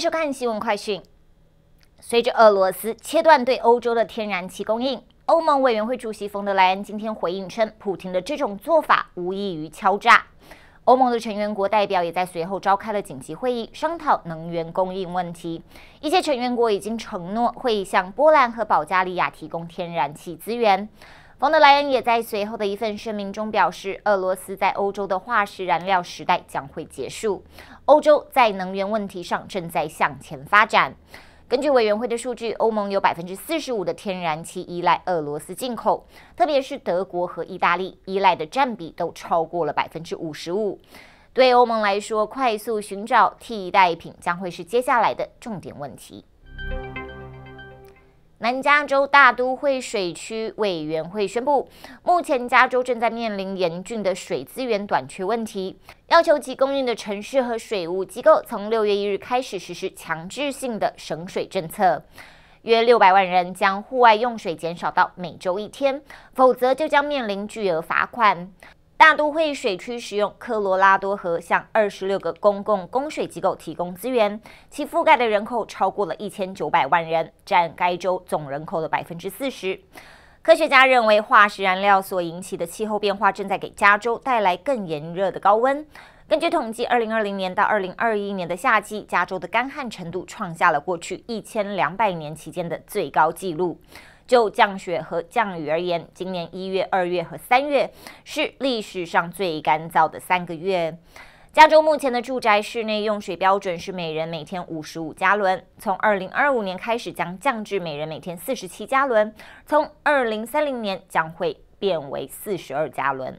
收看新闻快讯。随着俄罗斯切断对欧洲的天然气供应，欧盟委员会主席冯德莱恩今天回应称，普京的这种做法无异于敲诈。欧盟的成员国代表也在随后召开了紧急会议，商讨能源供应问题。一些成员国已经承诺会向波兰和保加利亚提供天然气资源。冯德莱恩也在随后的一份声明中表示，俄罗斯在欧洲的化石燃料时代将会结束。欧洲在能源问题上正在向前发展。根据委员会的数据，欧盟有百分之四十五的天然气依赖俄罗斯进口，特别是德国和意大利依赖的占比都超过了百分之五十五。对欧盟来说，快速寻找替代品将会是接下来的重点问题。南加州大都会水区委员会宣布，目前加州正在面临严峻的水资源短缺问题，要求其供应的城市和水务机构从六月一日开始实施强制性的省水政策，约六百万人将户外用水减少到每周一天，否则就将面临巨额罚款。大都会水区使用科罗拉多河向二十六个公共供水机构提供资源，其覆盖的人口超过了一千九百万人，占该州总人口的百分之四十。科学家认为，化石燃料所引起的气候变化正在给加州带来更炎热的高温。根据统计，二零二零年到二零二一年的夏季，加州的干旱程度创下了过去一千两百年期间的最高纪录。就降雪和降雨而言，今年一月、二月和三月是历史上最干燥的三个月。加州目前的住宅室内用水标准是每人每天五十五加仑，从二零二五年开始将降至每人每天四十七加仑，从二零三零年将会变为四十二加仑。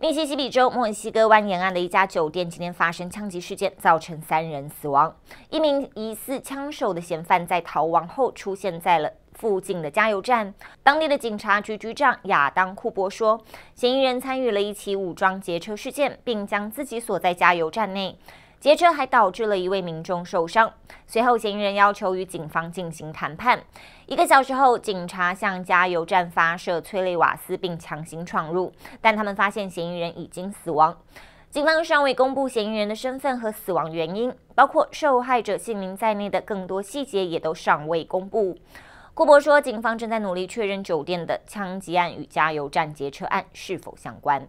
密西西比州墨西哥湾沿岸的一家酒店今天发生枪击事件，造成三人死亡。一名疑似枪手的嫌犯在逃亡后出现在了附近的加油站。当地的警察局局长亚当·库珀说，嫌疑人参与了一起武装劫车事件，并将自己锁在加油站内。劫车还导致了一位民众受伤。随后，嫌疑人要求与警方进行谈判。一个小时后，警察向加油站发射催泪瓦斯并强行闯入，但他们发现嫌疑人已经死亡。警方尚未公布嫌疑人的身份和死亡原因，包括受害者姓名在内的更多细节也都尚未公布。库珀说，警方正在努力确认酒店的枪击案与加油站劫车案是否相关。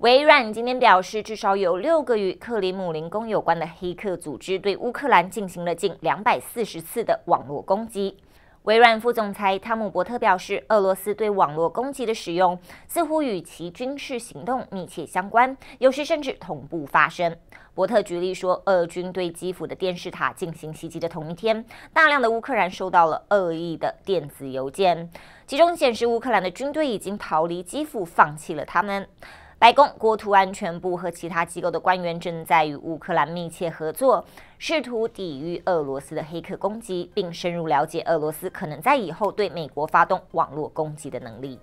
微软今天表示，至少有六个与克里姆林宫有关的黑客组织对乌克兰进行了近两百四十次的网络攻击。微软副总裁汤姆·伯特表示，俄罗斯对网络攻击的使用似乎与其军事行动密切相关，有时甚至同步发生。伯特举例说，俄军对基辅的电视塔进行袭击的同一天，大量的乌克兰收到了恶意的电子邮件，其中显示乌克兰的军队已经逃离基辅，放弃了他们。白宫国土安全部和其他机构的官员正在与乌克兰密切合作，试图抵御俄罗斯的黑客攻击，并深入了解俄罗斯可能在以后对美国发动网络攻击的能力。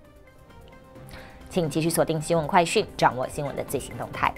请继续锁定新闻快讯，掌握新闻的最新动态。